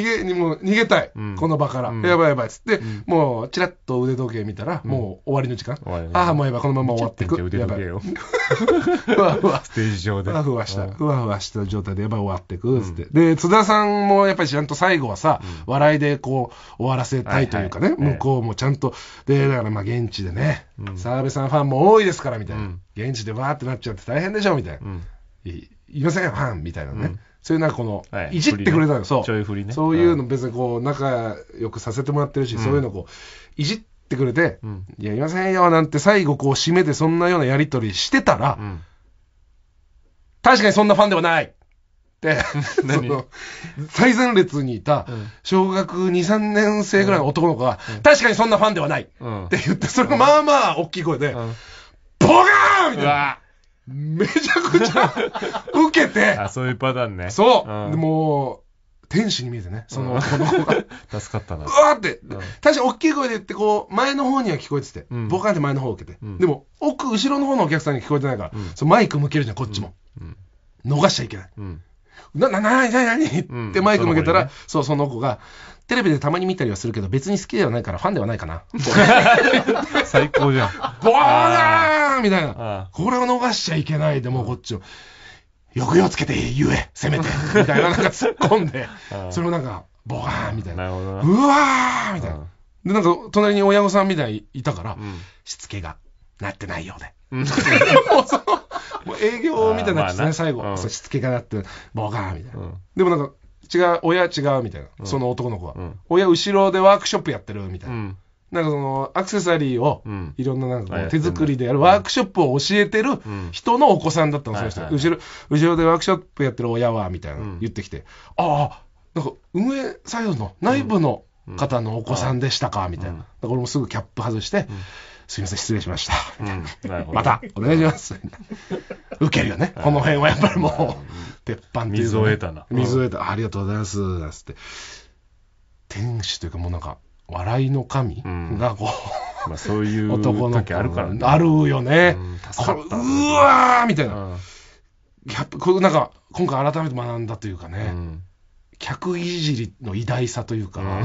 逃げ、もう逃げたい、うん、この場から、うん、やばいやばいっつって、もう、ちらっと腕時計見たら、もう終わりの時間。ああ、もうやばい、このまま終わってく。腕時計を。ふわふわ。ステージ上で。ふわふわした。ふわふわした状態で、やばい、終わってく、つって。で、津田さんもやっぱりちゃんと最後はさ、笑いでこう、終わらせたいというかね、こうもちゃんと、で、だからまあ現地でね、澤、うん、部さんファンも多いですからみたいな、うん、現地でわーってなっちゃって大変でしょみたいな、うん、いいません、ファンみたいなね。そういうなんかこの、
はい、いじってくれたの、そう。そうい
うの別にこう、仲良くさせてもらってるし、そういうのこう、いじってくれて、いや、いませんよなんて最後こう締めてそんなようなやり取りしてたら、確かにそんなファンではない その最前列にいた小学23年生ぐらいの男の子が、うん、確かにそんなファンではない、うん、って言ってそれがまあまあ大きい声で、うん、ボガーンみたいな。めちゃくちゃ受けて
あそういうパターンねそう、
もう天使に見えてねその男の子が
助かったなう
わって、確かに大きい声で言ってこう前の方には聞こえてて、うん、ボカンって前の方を受けて、でも奥後ろの方のお客さんに聞こえてないから、そマイク向けるじゃんこっちも、逃しちゃいけない、うん、な、な、な、な、な、な、ってマイク向けたら、そう、その子が、テレビでたまに見たりはするけど、別に好きではないから、ファンではないかな。最高じゃん。ボーンみたいな。これを逃しちゃいけないで、もうこっちを。抑揚つけて言え、せめて。みたいな、なんか突っ込んで、それもなんか、ボーンみたいな。うわーみたいな。で、なんか、隣に親御さんみたいいたから、しつけがなってないようで。もうその もう営業みたいになってね、最後、そしつけがなって、ボカーみたいな。でもなんか、違う、親違うみたいな、その男の子は。親後ろでワークショップやってるみたいな。なんかそのアクセサリーをいろんななんか手作りでやるワークショップを教えてる人のお子さんだったの、その人、後ろ後ろでワークショップやってる親はみたいな言ってきて、ああ、なんか運営サイドの内部の方のお子さんでしたかみたいな、だから俺もすぐキャップ外して、すみません、失礼しました。うん、また、お願いします。受けるよね。この辺はやっぱりもう、鉄板っていう水を得たな水を得た。ありがとうございます。なんつって。天使というかもうなんか、笑いの神がこう、まあ、そう
いう男の時あるからね。
あるよねうん。助かったうわーみたいな。やっぱ、これなんか、今回改めて学んだというかね。うん客いじりの偉大さというか、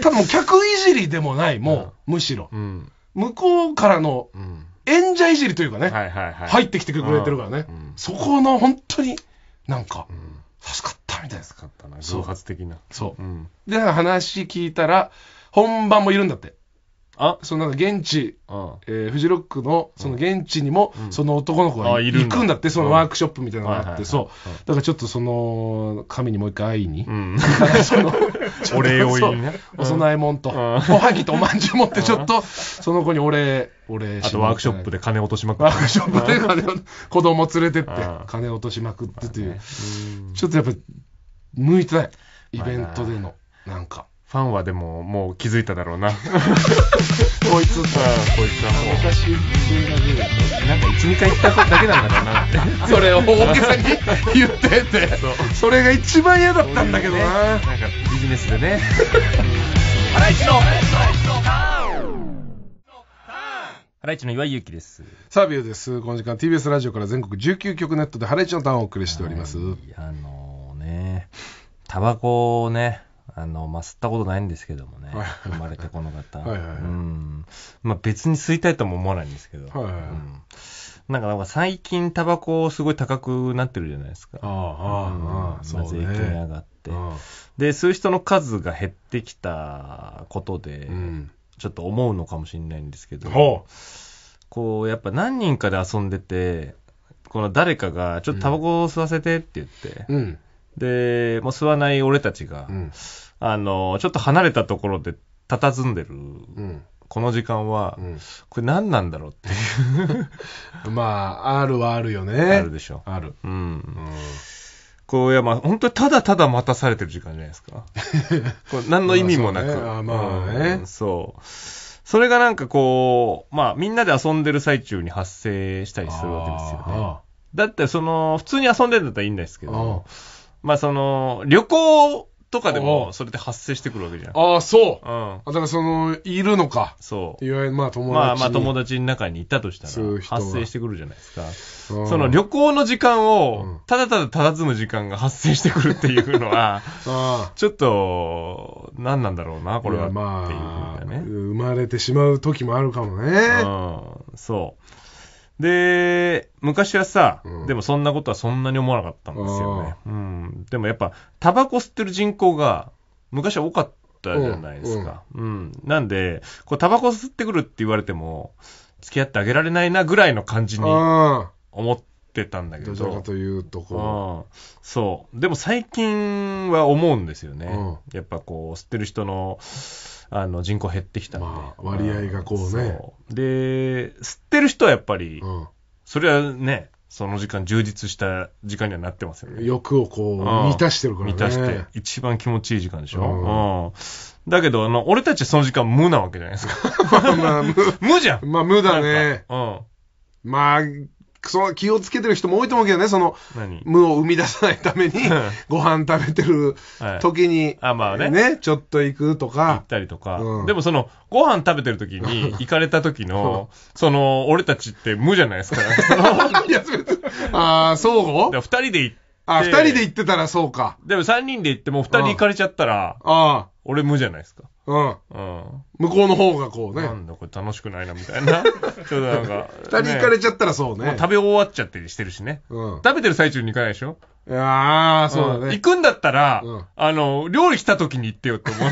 多分客いじりでもない、もう、むしろ、向こうからの演者いじりというかね、入ってきてくれてるからね、そこの本当になんか、助かっ
たみたいな。助かったな、偶発的な。そう。
で、話聞いたら、本番もいるんだって。あ、そのなんか現地、えーフジロックのその現地にも、その男の子がん行くんだって、そのワークショップみたいなのがあって、そう。だからちょっとその、神にもう一回会いに、うん。その、お礼を言いね。お供え物と、おはぎとおまんじゅう持って、ちょっと、その子にお礼、お礼あとワークショップで金落としまくワークショップで金子供連れてって金落としまくってという、ちょっとやっぱ、向いてない。イベントでの、なんか。
ファンはでも、もう気づいただろうな。こ
いつさ、こいつはもう。昔、なんか1、2回言っただけなんだろうなって。それを大げさに言ってて、それが一番嫌だったんだけどな。なんかビジネスでね。ハライチのハライチの岩井ゆうきです。サービューです。この時間 TBS ラジオから全国19局ネットでハライチのターンをお送りしております。はい、あのー、ね、タバ
コをね、
あの、まあ、吸ったことないんですけどもね、生
まれてこの方。はいはいはい、うん。まあ、別に吸いたいとも思わないんですけど。はいうんなんかなんか最近タバコすごい高くなってるじゃないですか。ああ、ああ、そう、ね、税金上がって。で、吸う人の数が減ってきたことで、うん、ちょっと思うのかもしれないんですけど、こう、やっぱ何人かで遊んでて、この誰かが、ちょっとタバコ吸わせてって言って、うん、で、もう吸わない俺たちが、あの、ちょっと離れたところで佇んでる、この時間は、これ何なんだろうっていう。まあ、あるはあるよね。あるでしょ。ある。うん。うんこう、いや、まあ、本当にただただ待たされてる時間じゃないですか。これ何の意味もなく。まあ、まあね。そう。それがなんかこう、まあ、みんなで遊んでる最中に発生したりするわけですよね。だって、その、普通に遊んでるんだったらいいんですけど、
まあ、その、
旅行とかでも、それで発生してくるわけじゃん。
ああ、そう。うん。あ、だからその、いるのか。そう。いわゆる、まあ友達。まあまあ友
達の中にいたとしたら、発生してくるじゃないですか。その旅行の時間を、ただただ佇む時間が発生してくるっていうのは、
ちょっと、何なんだろうな、これは。まあ、生まれてしまう時もあるかもね。うん。そう。
で、昔はさ、うんでもそんなことはそんなに思わなかったんですよね。うん。でもやっぱ、タバコ吸ってる人口が、昔は多かったじゃないですか。うん。なんで、こう、タバコ吸ってくるって言われても、付き合ってあげられないなぐらいの感じに思ってたんだけどど。ちらかというと、こうん、そうでも最近は思うんですよね、うんやっぱこう吸ってる人のあの人口減ってきたんで、まあ、割合がこうねうで吸ってる人はやっぱり、うん、それはねその時間充実した時間にはなってますよね欲をこう、満たしてるからね満たして一番気持ちいい時間でしょ、うん、だけどあの俺たちその時間無なわけじゃないですか
まあ、無 じゃんまあ無だねうんまあ、そ気をつけてる人も多いと思うけどね、その無を生み出さないために、ご飯食べてる時に、はい、
あまあね、ね、
ちょっと行くとか。行っ
たりとか、うん、でもその、ご飯食べてる時に、行かれた時の、その、俺たちって無じゃないですか。ああ、相互二人で行って。あ、二人で行ってたらそうか。でも三人で行っても二人行かれちゃったら、ああ。俺無じゃないですか。
うん。うん。向こうの方がこうね。なん
だこれ楽しくないなみたいな。ちょっとなんか。二人行かれちゃったらそうね。食べ終わっちゃってしてるしね。うん。食べてる最中に行かないでしょ
ああ、そうだね、行
くんだったら、うん、あの、料理した時に行ってよって思う。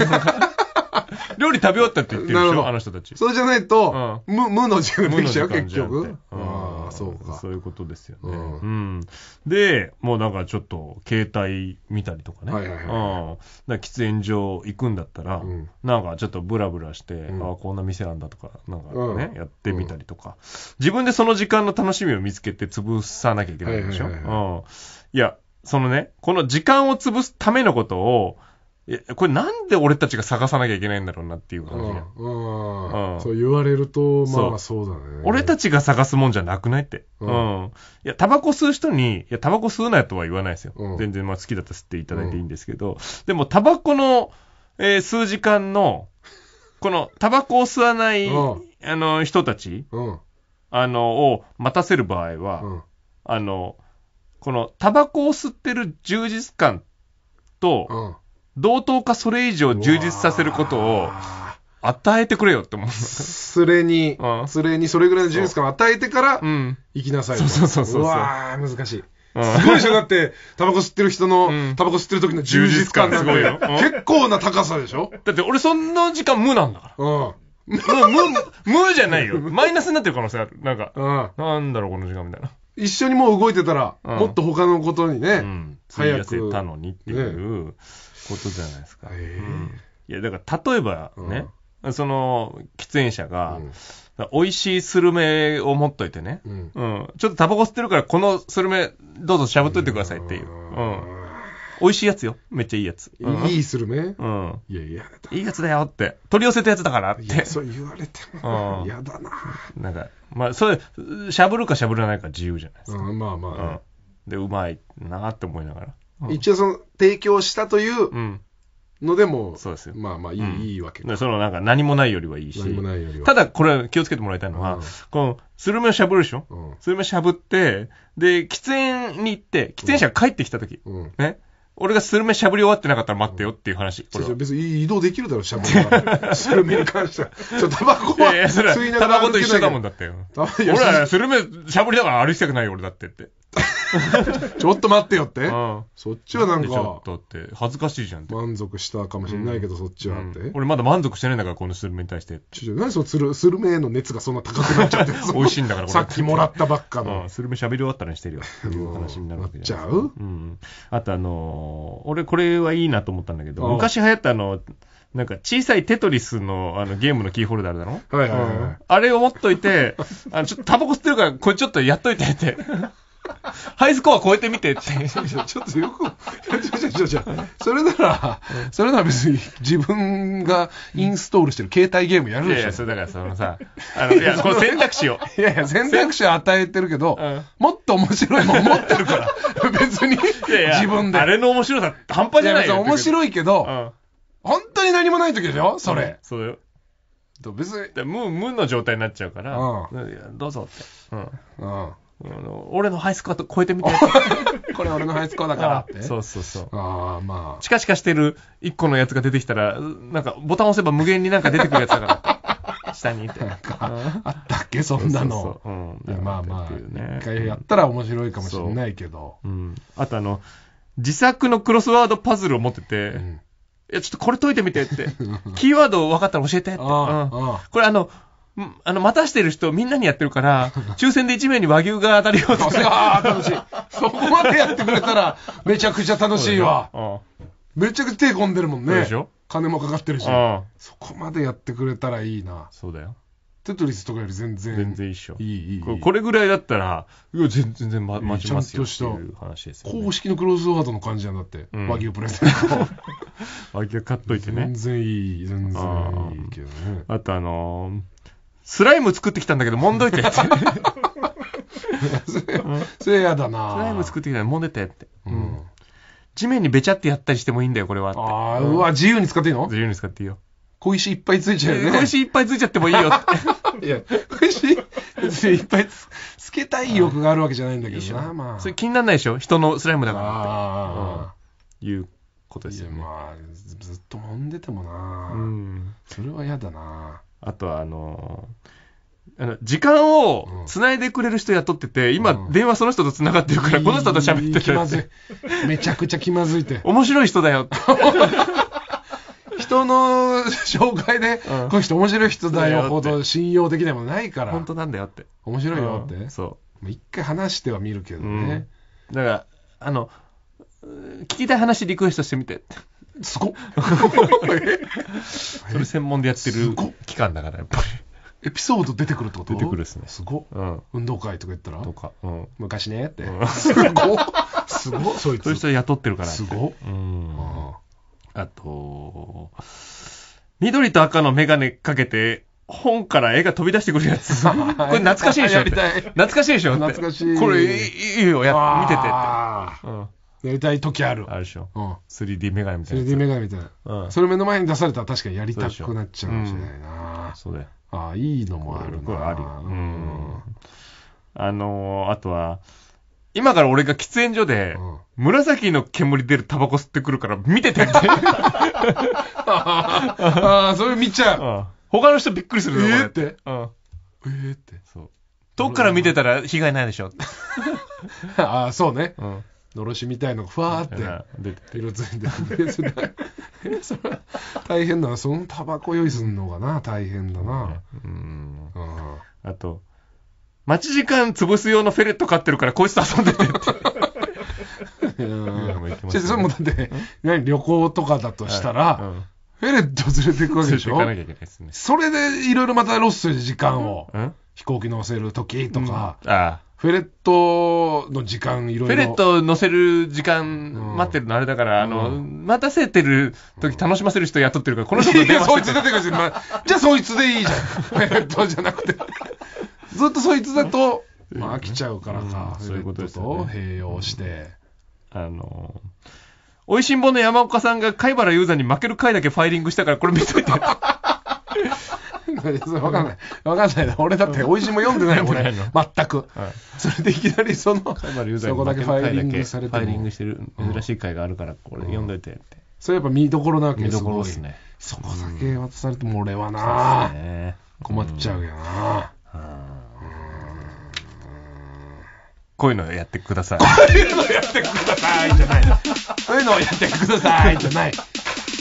料理食べ終わったって言ってるでしょ、あの人たち。
そうじゃないと、無無の時間ができちゃう、結局。あ
あ、そうか。そういうことですよね。うん。で、もうなんかちょっと、携帯見たりとかね。はいはいはい。喫煙所行くんだったら、なんかちょっとブラブラして、ああ、こんな店なんだとか、なんかね、やってみたりとか。自分でその時間の楽しみを見つけて潰さなきゃいけないでしょ。うん。いや、そのね、この時間を潰すためのことを、え、これなんで俺たちが探さなきゃいけないんだろうなっていう
感じや、うん。そう言われると、まあそうだ
ね。俺たちが探すもんじゃなくないって。うん。いや、タバコ吸う人に、いや、タバコ吸うなよとは言わないですよ。全然、まあ好きだったら吸っていただいていいんですけど、でもタバコの、えー、数時間の、このタバコを吸わない、あの、人たち、あの、を待たせる場合は、あの、このタバコを吸ってる充実
感と、同等かそれ以上充実させることを与えてくれよって思う。それに、それにそれぐらいの充実感を与えてから、うん。行きなさいそうそうそうそうそうわー、難しい。うんすごいでしょだって、タバコ吸ってる人うのん、タバコ吸ってる時の充実感すごいよ。結構な高さでしょだって俺そんな時間無なんだかうん。もう無、無じゃないよ。マイナスになってる可能性ある。なんか、うん。な
んだろうこの時間みたいな。
一緒にもう動いてたら、うんもっと他のことにね、うん。費早やせた
のにっていう。ことじゃないですか。えーうん、いや、だから例えばね、うん、その喫煙者が、うん、美味しいスルメを持っといてね、うん、うん、ちょっとタバコ吸ってるから、このスルメ、どうぞしゃぶっといてくださいっていう。うん美味しいやつよ。めっちゃいいやつ。いいスルメうん。いやいやいいやつだよって。取り寄せたやつだからって。そう言われても、嫌だな。なんか、まあ、それ、しゃぶるかしゃぶらないか自由じゃないですか。うん、まあまあ、ね、で、うまいなって思いながら。
一応その、提供したというのでも、そうですよまあまあいい,、いいわけか。そのなんか
何もないよりはいいし。何もないよりは。ただこれ気をつけてもらいたいのは、この、スルメをしゃぶるでしょ、うん、スルメしゃぶって、で、喫煙に行って、喫煙者が帰ってきたとき、ね。俺がスルメしゃぶり終わってなかったら待ってよっていう話。う
ん、別に移動できるだろ、しゃぶりは。スルメに関しては。ちょ、タバコは吸いながら。タバコと一緒だもんだっよ。俺はスルメしゃぶりだから歩きたくないよ、俺だってって。ちょっと待ってよって、うんそっちはなんか、ちょっとって恥ずかしいじゃんって、満足したかもしれないけど、そっちはって、うん俺まだ満足してないんだから
このスルメに対して
ちょちょ何そのスルスルメへの熱がそんな高くなっちゃってる 美味しいんだからさっきもらっ
たばっかの、うん、スルメ喋り終わったらにしてるよっていう話になるわけじゃないですなっちゃうん、あとあのー俺これはいいなと思ったんだけど昔流行ったあのなんか小さいテトリスのあのゲームのキーホルダーだろはいはいはい、あれを持っといて、あのちょっとタバコ吸ってるから、これち
ょっとやっといてって。ハイスコア超えてみてって。ちょっとよく、それなら、それなら別に自分がインストールしてる携帯ゲームやるでしょ。いやいや、そ
れだからそのさ、あの、いや、この選択
肢を。いやいや、選択肢を与えてるけど、もっと面白いもん持ってるから、別に自分で。あれの面白さ半端じゃない面白いけど、本当に何もない時でしょそれ、
そうよ。別に。無、無の状態になっちゃうから、どうぞって。うん。うんあの俺のハイスコアと超えてみて これ俺のハイスコアだからってそうそうそうああまあチカチカしてる1個のやつが出てきたらなんかボタン押せば無限になんか出てくるやつだか
ら 下にいてなんか
あったっけそんなのうまあまあ一、ね、回やっ
たら面白いかもしれないけどう、うん、あとあの自作の
クロスワードパズルを持ってて、うん、いやちょっとこれ解いてみてって キーワード分かったら教えてって、うん、これあのあの、待たしてる人みんなにやってるから、抽選で1名に
和牛が当たるようと。ああ、楽しい。そこまでやってくれたら、めちゃくちゃ楽しいわ。めちゃくちゃ手込んでるもんね。でしょ金もかかってるし。そこまでやってくれたらいいな。そうだよ。テトリスとかより全然。全然一緒。いい、いい。これ
ぐらいだったら、いや、全然、ま、待ちますよっとい
う話ですよ、ね。公式のクローズワードの感じなんだって。うん、和牛プレゼント。
和牛買っといてね。全然いい、全然いいけどね。あとあのースライム作ってきたんだけど、もんどいてって。それやだな。スライム作ってきたら、もんでてって。うん。地面にべちゃってやったりしてもいいんだよ、これは。ああ、うわ、自由に使っていいの自由に使っていいよ。小石いっぱいついちゃうよね。小石い
っぱいついちゃってもいいよって。いや、小石、いっぱいつつけたい欲があるわけじゃないんだけどな、まあ。それ気にならないでしょ人のスライムだからって。ああ、いうことですよね。まあ、ずっと揉んでてもな。うん。それは嫌だな。あとはあのあの
時間をつないでくれる人雇ってて、今、電話その人とつながってるから、この人と喋ってる。気まず
い。めちゃくちゃ気まずいて。面白い人だよ。人の紹介で、この人面白い人だよほど信用できないものないから。本当なんだよって。面白いよって。そう。一回話しては見るけどね。だから、あの、聞きたい
話リクエストしてみて。すごっ
それ専門でやってる期間だからやっぱりエピソード出てくるってこと出てくるっすねすごっ、うん、運動会とか言ったらとか、うん、昔ねって、うん、すごっすごっ そういう人雇ってるからすご
っ、うん、あと緑と赤の眼鏡かけて本から絵が飛び出してくるやつ。これ懐かしいでしょ懐かしいでしょ懐かしい。これい
いよ、や見ててって。うん、やりたい時ある。あるでしょ。うん。3D メガネみたいな。3D メガネみたいな。うん。それ目の前に出されたら確かにやりたくなっちゃうかもしれ
ないな。そうだよ。ああ、いいのもあるな。これあるよ。うん。あのー、あとは、今から俺が喫煙所で、うん、紫の煙出るタバコ吸ってくるから見ててって。
あ
あ、それ見ちゃう。うん、
他の人びっくりするよ。えー、って。うん。えー、って。そう。遠くから
見てたら被
害ないでしょ。ああ、そうね。うん。のろしみたいのがふわーって色ついてる それは大変だなそのタバコ用意すんのがな大変だな、うん、ん、あと待ち時間潰
す用のフェレット飼ってるからこいつと遊んでてっていやも、それもだっ
て旅行とかだとしたら、フェレット連れていくわけでしょ、ね、それでいろいろまたロスする時間を、うん飛行機乗せる時とか、うん、ああフェレットの時間いろいろ。フェレッ
ト乗せる時間待ってるのあれだから、うん、あの、待
たせてる時楽しませる人雇ってるから、この人そいつ出てくるし、まじゃあそいつでいいじゃん。フェレットじゃなくて。ずっとそいつだと、
まあ飽きちゃうからか。うん、そういうことと併用して。あのおいしんぼの山岡さんが貝原雄山に負ける回だけファイリングしたから、これ見といて。
わかんない。わかんない俺だって美味しいも読んでないもんね。全く、
それでいきなりその、そこだけファイリングされてファイリングしてる珍しい回があるから、これ読んどいてう
それやっぱ見どころなわけ見どころですね。そこだけ渡されても俺はな、困っちゃうよな。うん
こういうのやってください。こ
ういうのやってくださいじゃない。こういうのをやってくださいじゃない。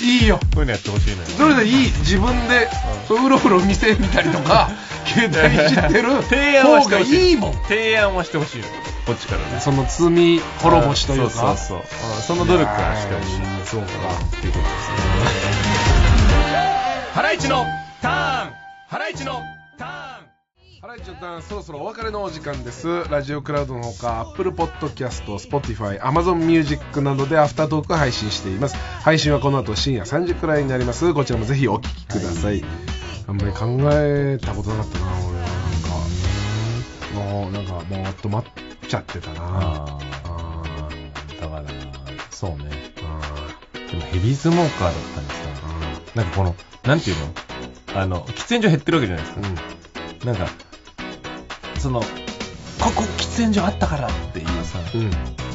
いいよ
そういうのやってほしい
のよそれでいい自分で、うろうろ見せみたりとか携帯いじってる方がいいもん提
案はしてほしいよ
こっちからねその罪滅ぼしというかそうそうそうその努力からしてほしいそうかっていうことですねハライチのターンハライチのターンはい、ちょっとそろそろお別れのお時間です。ラジオクラウドのほか、Apple Podcast、Spotify、Amazon Music などでアフタートーク配信しています。配信はこの後深夜3時くらいになります。こちらもぜひお聞きください。はい、あんまり考えたことなかったな、俺。は。なんか、もう、なんか、もーっと待っちゃってたな。ああ。だから、そうね。
でもヘビースモーカーだったんですか。なんかこの、なんていうのあの、喫煙所減ってるわけじゃないですか。うん、なんか、そのここ喫煙所あったからっていうさ、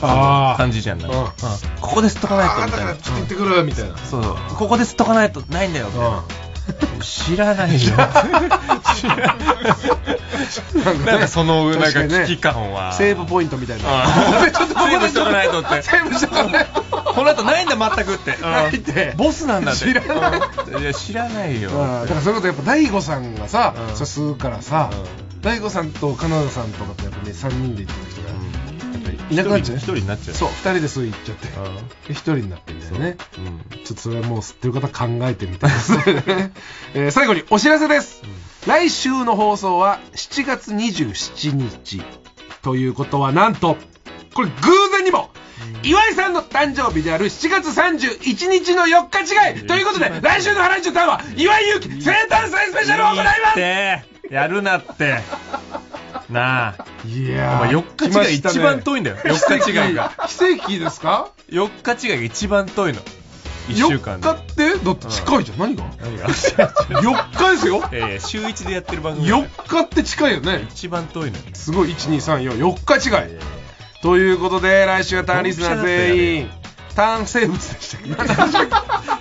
ああ感じじゃない、うんうん、ここで吸っとかないとみたいなちょっと行ってくるみたいな、そうここで吸っとかないとないんだよみたいな、知ら
ないよ なんかその上なんか危機感は、ね、セーブポイントみたいなちょっとセーブしとかないとってセ
ーブしとかないこの後ないんだ全くってないってボ
スなんだって知らな
いいや知らないよだから
そういうことやっぱ大悟さんがさ、うん、吸うからさ、うん大悟さんとカナダさんとかとやっぱね3人で行った人が、いなくなっちゃう一人になっちゃうそう2人でそう行っちゃって一人になってみたいよね、うん、ちょっとそれはもう吸ってる方考えてみたいですね、えー、最後にお知らせです、うん、来週の放送は7月27日ということはなんとこれ偶然にも岩井さんの誕生日である7月31日の4日違いということで来週の「ハライチのターン」は岩井勇気生誕祭スペシャルを行います
やるなって。なあ。いやー。4日違いが一番遠いんだよ。ね、4日違いが。奇跡ですか ?4 日違いが一番遠いの。1週間で。4日ってだって近いじゃん。何が何が ?4 日
ですよ。ええー、週1でやってる番組。4日って近いよね。一番遠いの。すごい、1、2、3、4。4日違い。ということで、来週はターンリスナー全員。単生物でしたっけ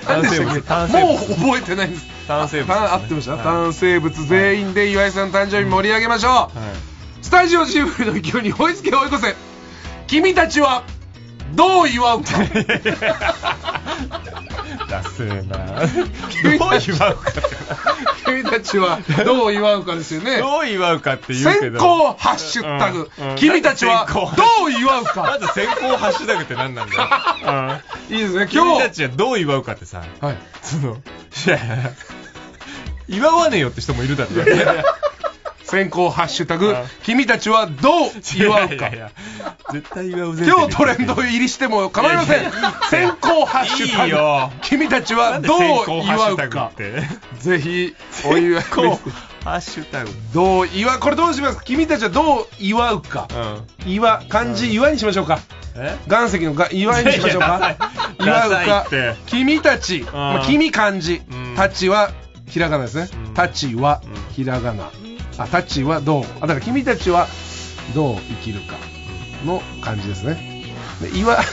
単 生物単生物もう覚えてないです単生物、ね、合ってました、単生物全員で岩井さん誕生日盛り上げましょう、スタジオジブリの勢いに追いつけ追い越せ君たちはどう祝うか
だせえなどう祝うか君たちはどう祝うかですよねどう祝うかって言うけど先行ハッシュタグ、君たちはどう祝うかまず先行ハッシュタグって何なんだ いいで
すね今日君たちはどう祝うかってさ、はい、そのいや祝わねえよって人もいるだろう先行ハッシュタグ、君たちはどう祝うか。いやいや絶対祝うぜ。今日トレンド入りしても構いません。先行ハッシュタグ、いいよ君たちはどう祝うか。ぜひ、お祝いハ
ッシュタグ。
どう祝う、これどうします君たちはどう祝うか。うん、祝、漢字祝いにしましょうか。岩石のが祝いにしましょうか。祝うか。君たち、まあ、君漢字、たちはひらがなですね。たちはひらがな。あたちはどうあだから君たちはどう生きるかの感じですねで岩だか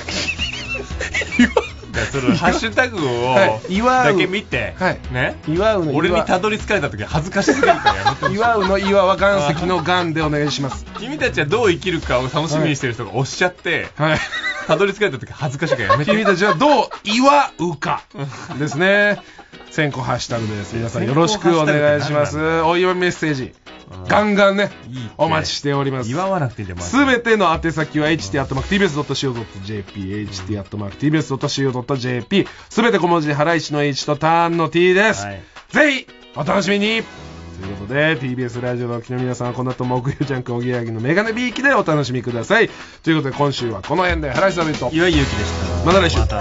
そのハッシュタグはをいだけ見て、はいね、祝うの俺にたどり着かれた時恥ずかしすぎるからやめてほ岩うの岩は岩石の岩でお願いします君たちはどう
生きるかを楽しみにしてる人がおっしゃって、はいたどり着かれた時恥ずかしいからやめて君たちは
どう祝うかですね先行ハッシュタグです皆さんよろしくお願いしますお祝いメッセージガンガンねお待ちしております祝わなくてでもすべての宛先は ht.tbs.co.jp m a ht.tbs.co.jp m a すべて小文字ハライチの h とターンの t です、ぜひお楽しみにということで TBS ラジオのおきの皆さんはこの後木曜ジャンクおぎやはぎのメガネビーキでお楽しみくださいということで今週はこの辺でハライチ石さんト。岩井勇気でしたまた来週また